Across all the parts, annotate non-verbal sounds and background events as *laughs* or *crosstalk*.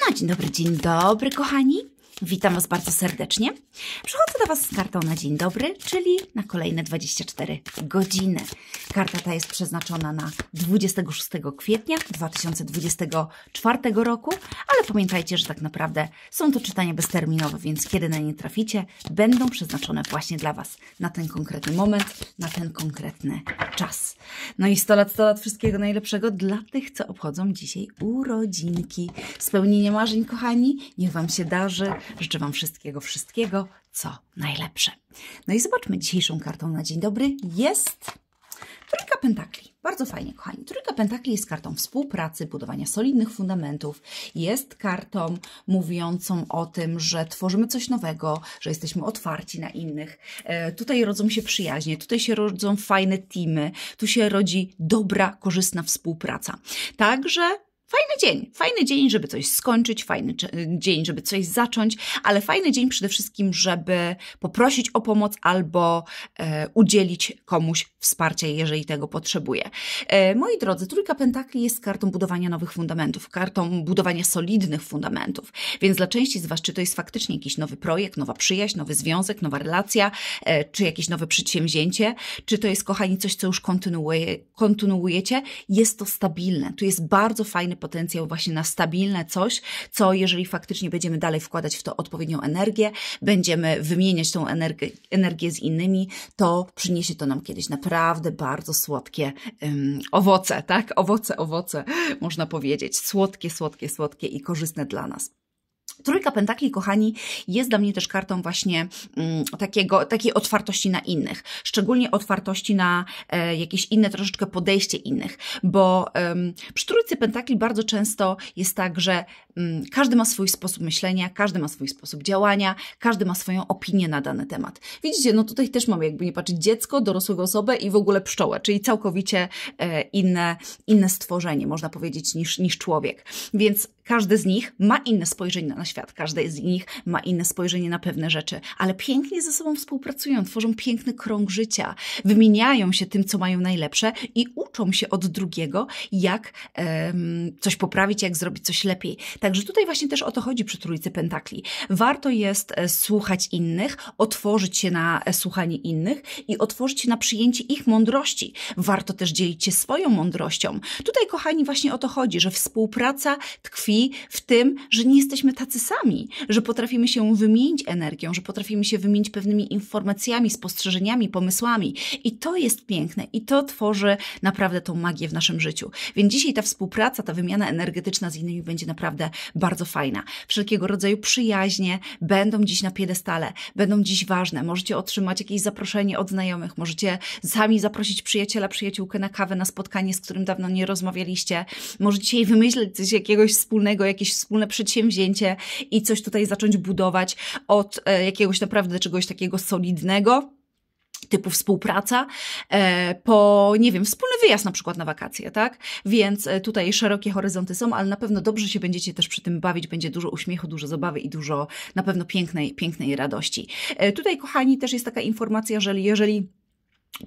No dzień dobry, dzień dobry kochani. Witam Was bardzo serdecznie. Przychodzę do Was z kartą na dzień dobry, czyli na kolejne 24 godziny. Karta ta jest przeznaczona na 26 kwietnia 2024 roku, ale pamiętajcie, że tak naprawdę są to czytania bezterminowe, więc kiedy na nie traficie, będą przeznaczone właśnie dla Was na ten konkretny moment, na ten konkretny czas. No i 100 lat, 100 lat wszystkiego najlepszego dla tych, co obchodzą dzisiaj urodzinki. Spełnienie marzeń, kochani, niech Wam się darzy Życzę Wam wszystkiego, wszystkiego, co najlepsze. No i zobaczmy dzisiejszą kartą na dzień dobry. Jest trójka pentakli. Bardzo fajnie, kochani. Trójka Pentakli jest kartą współpracy, budowania solidnych fundamentów. Jest kartą mówiącą o tym, że tworzymy coś nowego, że jesteśmy otwarci na innych. E, tutaj rodzą się przyjaźnie, tutaj się rodzą fajne teamy, tu się rodzi dobra, korzystna współpraca. Także Fajny dzień, fajny dzień, żeby coś skończyć, fajny dzień, żeby coś zacząć, ale fajny dzień przede wszystkim, żeby poprosić o pomoc albo e, udzielić komuś wsparcia, jeżeli tego potrzebuje. E, moi drodzy, Trójka Pentakli jest kartą budowania nowych fundamentów, kartą budowania solidnych fundamentów, więc dla części z Was, czy to jest faktycznie jakiś nowy projekt, nowa przyjaźń, nowy związek, nowa relacja, e, czy jakieś nowe przedsięwzięcie, czy to jest, kochani, coś, co już kontynuuje, kontynuujecie, jest to stabilne. Tu jest bardzo fajny potencjał właśnie na stabilne coś, co jeżeli faktycznie będziemy dalej wkładać w to odpowiednią energię, będziemy wymieniać tą energię, energię z innymi, to przyniesie to nam kiedyś naprawdę bardzo słodkie owoce, tak? Owoce, owoce, można powiedzieć. Słodkie, słodkie, słodkie i korzystne dla nas. Trójka Pentakli, kochani, jest dla mnie też kartą właśnie mm, takiego, takiej otwartości na innych, szczególnie otwartości na e, jakieś inne, troszeczkę podejście innych, bo przy Trójce Pentakli bardzo często jest tak, że mm, każdy ma swój sposób myślenia, każdy ma swój sposób działania, każdy ma swoją opinię na dany temat. Widzicie, no tutaj też mamy jakby nie patrzeć dziecko, dorosłego osobę i w ogóle pszczołę, czyli całkowicie e, inne, inne stworzenie, można powiedzieć, niż, niż człowiek. Więc każdy z nich ma inne spojrzenie na świat, każdy z nich ma inne spojrzenie na pewne rzeczy, ale pięknie ze sobą współpracują, tworzą piękny krąg życia, wymieniają się tym, co mają najlepsze i uczą się od drugiego, jak um, coś poprawić, jak zrobić coś lepiej. Także tutaj właśnie też o to chodzi przy Trójcy Pentakli. Warto jest e, słuchać innych, otworzyć się na e, słuchanie innych i otworzyć się na przyjęcie ich mądrości. Warto też dzielić się swoją mądrością. Tutaj, kochani, właśnie o to chodzi, że współpraca tkwi tkwi w tym, że nie jesteśmy tacy sami, że potrafimy się wymienić energią, że potrafimy się wymienić pewnymi informacjami, spostrzeżeniami, pomysłami. I to jest piękne i to tworzy naprawdę tą magię w naszym życiu. Więc dzisiaj ta współpraca, ta wymiana energetyczna z innymi będzie naprawdę bardzo fajna. Wszelkiego rodzaju przyjaźnie będą dziś na piedestale, będą dziś ważne. Możecie otrzymać jakieś zaproszenie od znajomych, możecie sami zaprosić przyjaciela, przyjaciółkę na kawę, na spotkanie, z którym dawno nie rozmawialiście. Możecie dzisiaj wymyśleć coś jakiegoś wspólnego wspólnego, jakieś wspólne przedsięwzięcie i coś tutaj zacząć budować od e, jakiegoś naprawdę czegoś takiego solidnego typu współpraca, e, po, nie wiem, wspólny wyjazd na przykład na wakacje, tak? Więc e, tutaj szerokie horyzonty są, ale na pewno dobrze się będziecie też przy tym bawić, będzie dużo uśmiechu, dużo zabawy i dużo na pewno pięknej, pięknej radości. Tutaj, kochani, też jest taka informacja, że jeżeli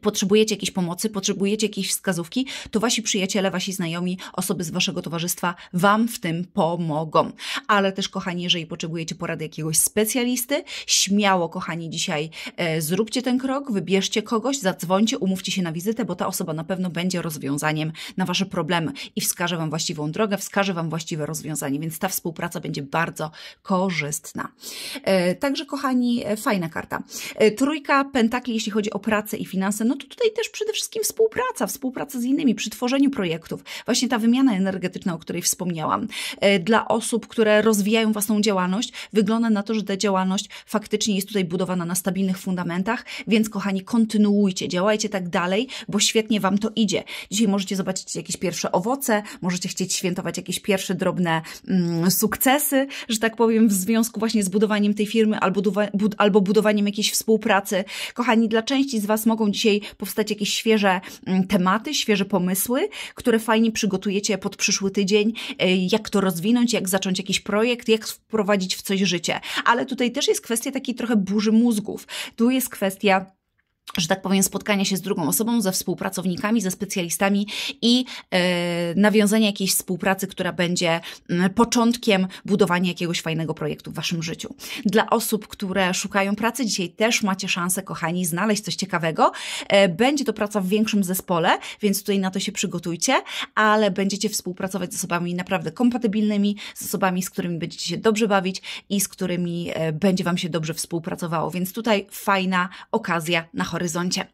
potrzebujecie jakiejś pomocy, potrzebujecie jakiejś wskazówki, to wasi przyjaciele, wasi znajomi, osoby z waszego towarzystwa wam w tym pomogą. Ale też, kochani, jeżeli potrzebujecie porady jakiegoś specjalisty, śmiało, kochani, dzisiaj e, zróbcie ten krok, wybierzcie kogoś, zadzwońcie, umówcie się na wizytę, bo ta osoba na pewno będzie rozwiązaniem na wasze problemy i wskaże wam właściwą drogę, wskaże wam właściwe rozwiązanie, więc ta współpraca będzie bardzo korzystna. E, także, kochani, e, fajna karta. E, trójka pentakli, jeśli chodzi o pracę i finanse, no to tutaj też przede wszystkim współpraca, współpraca z innymi przy tworzeniu projektów, właśnie ta wymiana energetyczna, o której wspomniałam. E, dla osób, które rozwijają własną działalność, wygląda na to, że ta działalność faktycznie jest tutaj budowana na stabilnych fundamentach, więc kochani, kontynuujcie, działajcie tak dalej, bo świetnie Wam to idzie. Dzisiaj możecie zobaczyć jakieś pierwsze owoce, możecie chcieć świętować jakieś pierwsze drobne mm, sukcesy, że tak powiem, w związku właśnie z budowaniem tej firmy albo, albo budowaniem jakiejś współpracy. Kochani, dla części z Was mogą dzisiaj dzisiaj powstać jakieś świeże mm, tematy, świeże pomysły, które fajnie przygotujecie pod przyszły tydzień, e, jak to rozwinąć, jak zacząć jakiś projekt, jak wprowadzić w coś życie. Ale tutaj też jest kwestia takiej trochę burzy mózgów. Tu jest kwestia że tak powiem, spotkanie się z drugą osobą, ze współpracownikami, ze specjalistami i yy, nawiązanie jakiejś współpracy, która będzie yy, początkiem budowania jakiegoś fajnego projektu w Waszym życiu. Dla osób, które szukają pracy, dzisiaj też macie szansę, kochani, znaleźć coś ciekawego. Yy, będzie to praca w większym zespole, więc tutaj na to się przygotujcie, ale będziecie współpracować z osobami naprawdę kompatybilnymi, z osobami, z którymi będziecie się dobrze bawić i z którymi e, będzie Wam się dobrze współpracowało, więc tutaj fajna okazja na chodzenie horyzoncie.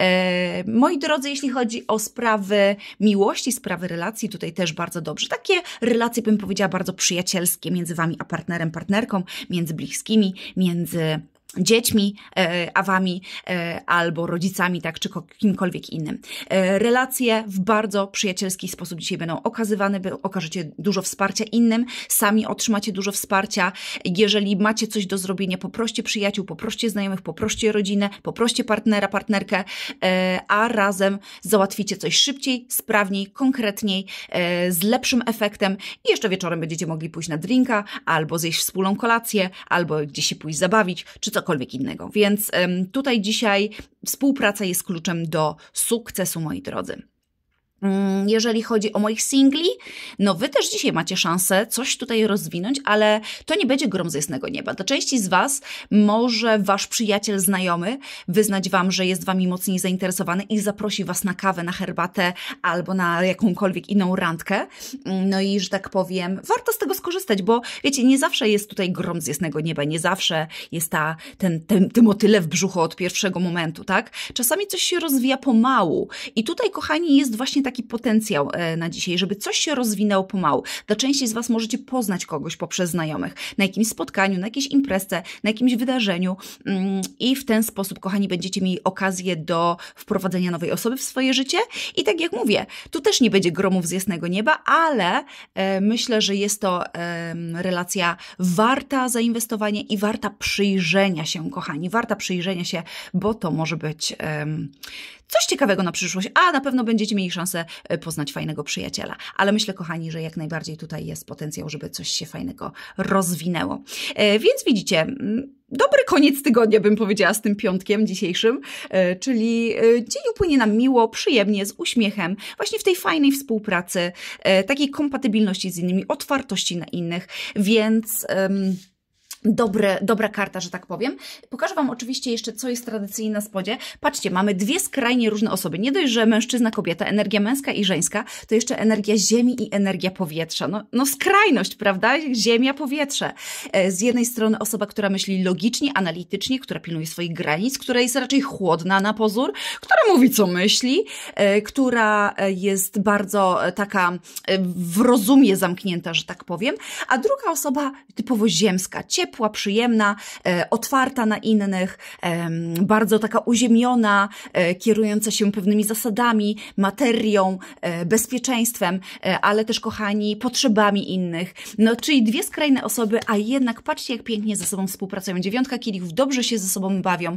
E, moi drodzy, jeśli chodzi o sprawy miłości, sprawy relacji, tutaj też bardzo dobrze. Takie relacje, bym powiedziała, bardzo przyjacielskie między wami a partnerem, partnerką, między bliskimi, między dziećmi, e, a wami, e, albo rodzicami, tak, czy kimkolwiek innym. E, relacje w bardzo przyjacielski sposób dzisiaj będą okazywane, by okażecie dużo wsparcia innym, sami otrzymacie dużo wsparcia. Jeżeli macie coś do zrobienia, poproście przyjaciół, poproście znajomych, poproście rodzinę, poproście partnera, partnerkę, a razem załatwicie coś szybciej, sprawniej, konkretniej, z lepszym efektem i jeszcze wieczorem będziecie mogli pójść na drinka, albo zjeść wspólną kolację, albo gdzieś się pójść zabawić, czy co cokolwiek innego. Więc tutaj dzisiaj współpraca jest kluczem do sukcesu, moi drodzy. Mm, jeżeli chodzi o moich singli, no wy też dzisiaj macie szansę coś tutaj rozwinąć, ale to nie będzie grom z jasnego nieba. Do części z was może wasz przyjaciel, znajomy wyznać wam, że jest wami mocniej zainteresowany i zaprosi was na kawę, na herbatę albo na jakąkolwiek inną randkę. Mm, no i, że tak powiem, warto z tego skorzystać, bo wiecie, nie zawsze jest tutaj grom z jasnego nieba, nie zawsze jest ta, ten, ten, te motyle w brzuchu od pierwszego momentu, tak? Czasami coś się rozwija pomału i tutaj, kochani, jest właśnie tak taki potencjał e, na dzisiaj, żeby coś się rozwinęło pomału. Dla części z Was możecie poznać kogoś poprzez znajomych na jakimś spotkaniu, na jakiejś imprezce, na jakimś wydarzeniu mm, i w ten sposób, kochani, będziecie mieli okazję do wprowadzenia nowej osoby w swoje życie. I tak jak mówię, tu też nie będzie gromów z jasnego nieba, ale e, myślę, że jest to relacja warta zainwestowania i warta przyjrzenia się, kochani, warta przyjrzenia się, bo to może być coś ciekawego na przyszłość, a na pewno będziecie mieli szansę e, poznać fajnego przyjaciela. Ale myślę, kochani, że jak najbardziej tutaj jest potencjał, żeby coś się fajnego rozwinęło. E, więc widzicie, dobry koniec tygodnia, bym powiedziała, z tym piątkiem dzisiejszym, e, czyli dzień upłynie nam miło, przyjemnie, z uśmiechem, właśnie w tej fajnej współpracy, takiej kompatybilności z innymi, otwartości na innych, więc. Um dobre, dobra karta, że tak powiem. Pokażę Wam oczywiście jeszcze, co jest tradycyjnie na spodzie. Patrzcie, mamy dwie skrajnie różne osoby. Nie dość, że mężczyzna, kobieta, energia męska i żeńska, to jeszcze energia ziemi i energia powietrza. No, no skrajność, prawda? Ziemia, powietrze. E, z jednej strony osoba, która myśli logicznie, analitycznie, która pilnuje swoich granic, która jest raczej chłodna na pozór, która mówi, co myśli, e, która e, jest bardzo taka w rozumie zamknięta, że tak powiem, a druga osoba typowo ziemska, ciepła, ciepła, przyjemna, e, otwarta na innych, bardzo taka uziemiona, e, kierująca się pewnymi zasadami, materią, e, bezpieczeństwem, ale też, kochani, potrzebami innych. No, czyli dwie skrajne osoby, a jednak patrzcie, jak pięknie ze sobą współpracują. Dziewiątka kielichów dobrze się ze sobą bawią,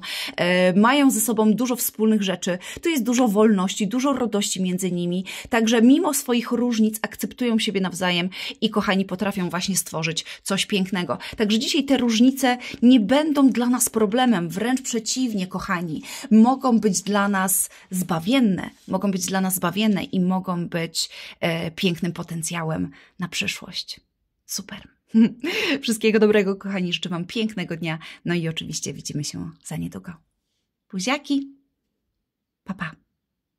mają ze sobą dużo wspólnych rzeczy. Tu jest dużo wolności, dużo radości między nimi. Także mimo swoich różnic akceptują siebie nawzajem i, kochani, potrafią właśnie stworzyć coś pięknego. Także dzisiaj te różnice nie będą dla nas problemem, wręcz przeciwnie, kochani, mogą być dla nas zbawienne, mogą być dla nas zbawienne i mogą być e, pięknym potencjałem na przyszłość. Super. *laughs* Wszystkiego dobrego, kochani, życzę Wam pięknego dnia, no i oczywiście widzimy się za niedługo. Buziaki, papa. Pa.